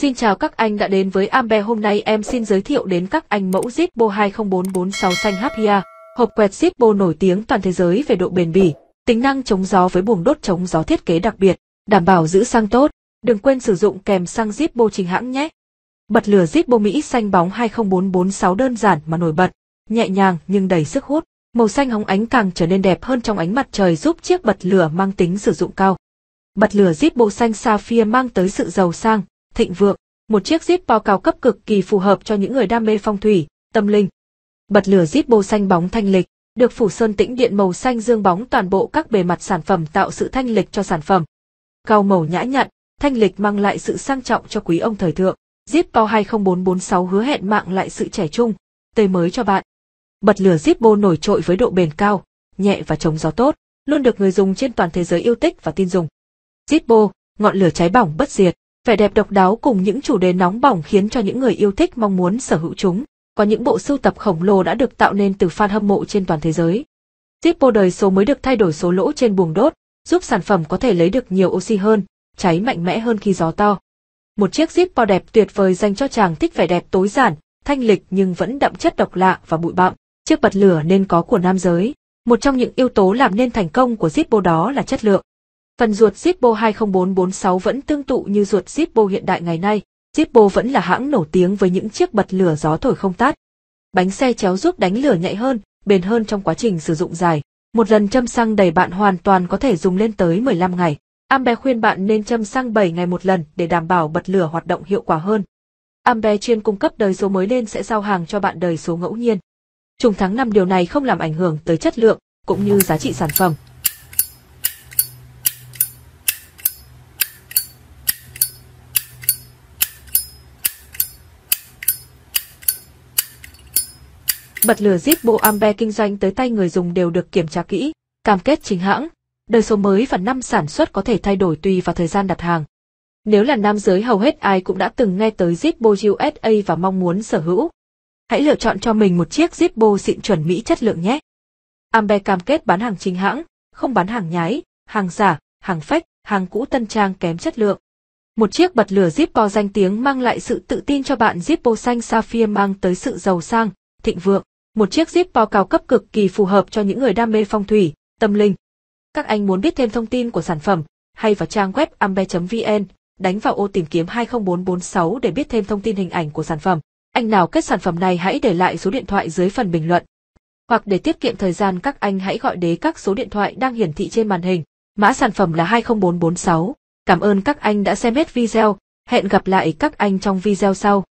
Xin chào các anh đã đến với Ambe hôm nay em xin giới thiệu đến các anh mẫu Zippo 20446 xanh happya hộp quẹt Zippo nổi tiếng toàn thế giới về độ bền bỉ, tính năng chống gió với buồng đốt chống gió thiết kế đặc biệt, đảm bảo giữ xăng tốt. Đừng quên sử dụng kèm xăng Zippo chính hãng nhé. Bật lửa Zippo Mỹ xanh bóng 20446 đơn giản mà nổi bật, nhẹ nhàng nhưng đầy sức hút. Màu xanh hóng ánh càng trở nên đẹp hơn trong ánh mặt trời giúp chiếc bật lửa mang tính sử dụng cao. Bật lửa Zippo xanh sapphire mang tới sự giàu sang, thịnh vượng, một chiếc Jeep bao cao cấp cực kỳ phù hợp cho những người đam mê phong thủy, tâm linh. Bật lửa Jeep bô xanh bóng thanh lịch, được phủ sơn tĩnh điện màu xanh dương bóng toàn bộ các bề mặt sản phẩm tạo sự thanh lịch cho sản phẩm. Cao màu nhã nhặn, thanh lịch mang lại sự sang trọng cho quý ông thời thượng. Jeep Bao 20446 hứa hẹn mạng lại sự trẻ trung, tươi mới cho bạn. Bật lửa Jeep Bo nổi trội với độ bền cao, nhẹ và chống gió tốt, luôn được người dùng trên toàn thế giới yêu thích và tin dùng. Jeep Bo, ngọn lửa cháy bỏng bất diệt. Vẻ đẹp độc đáo cùng những chủ đề nóng bỏng khiến cho những người yêu thích mong muốn sở hữu chúng. Có những bộ sưu tập khổng lồ đã được tạo nên từ fan hâm mộ trên toàn thế giới. Zippo đời số mới được thay đổi số lỗ trên buồng đốt, giúp sản phẩm có thể lấy được nhiều oxy hơn, cháy mạnh mẽ hơn khi gió to. Một chiếc Zippo đẹp tuyệt vời dành cho chàng thích vẻ đẹp tối giản, thanh lịch nhưng vẫn đậm chất độc lạ và bụi bặm. Chiếc bật lửa nên có của nam giới. Một trong những yếu tố làm nên thành công của Zippo đó là chất lượng. Phần ruột Zippo 20446 vẫn tương tự như ruột Zippo hiện đại ngày nay, Zippo vẫn là hãng nổi tiếng với những chiếc bật lửa gió thổi không tắt. Bánh xe chéo giúp đánh lửa nhạy hơn, bền hơn trong quá trình sử dụng dài. Một lần châm xăng đầy bạn hoàn toàn có thể dùng lên tới 15 ngày. Ambe khuyên bạn nên châm xăng 7 ngày một lần để đảm bảo bật lửa hoạt động hiệu quả hơn. Ambe chuyên cung cấp đời số mới nên sẽ giao hàng cho bạn đời số ngẫu nhiên. Trùng tháng năm điều này không làm ảnh hưởng tới chất lượng cũng như giá trị sản phẩm. Bật lửa Zippo Ambe kinh doanh tới tay người dùng đều được kiểm tra kỹ, cam kết chính hãng. Đời số mới và năm sản xuất có thể thay đổi tùy vào thời gian đặt hàng. Nếu là nam giới hầu hết ai cũng đã từng nghe tới zipbo USA và mong muốn sở hữu. Hãy lựa chọn cho mình một chiếc zipbo xịn chuẩn Mỹ chất lượng nhé. Ambe cam kết bán hàng chính hãng, không bán hàng nhái, hàng giả, hàng fake, hàng cũ tân trang kém chất lượng. Một chiếc bật lửa zipbo danh tiếng mang lại sự tự tin cho bạn zipbo xanh Sapphire mang tới sự giàu sang, thịnh vượng một chiếc po cao cấp cực kỳ phù hợp cho những người đam mê phong thủy, tâm linh. Các anh muốn biết thêm thông tin của sản phẩm, hay vào trang web ambe.vn, đánh vào ô tìm kiếm 20446 để biết thêm thông tin hình ảnh của sản phẩm. Anh nào kết sản phẩm này hãy để lại số điện thoại dưới phần bình luận. Hoặc để tiết kiệm thời gian các anh hãy gọi đến các số điện thoại đang hiển thị trên màn hình. Mã sản phẩm là 20446. Cảm ơn các anh đã xem hết video. Hẹn gặp lại các anh trong video sau.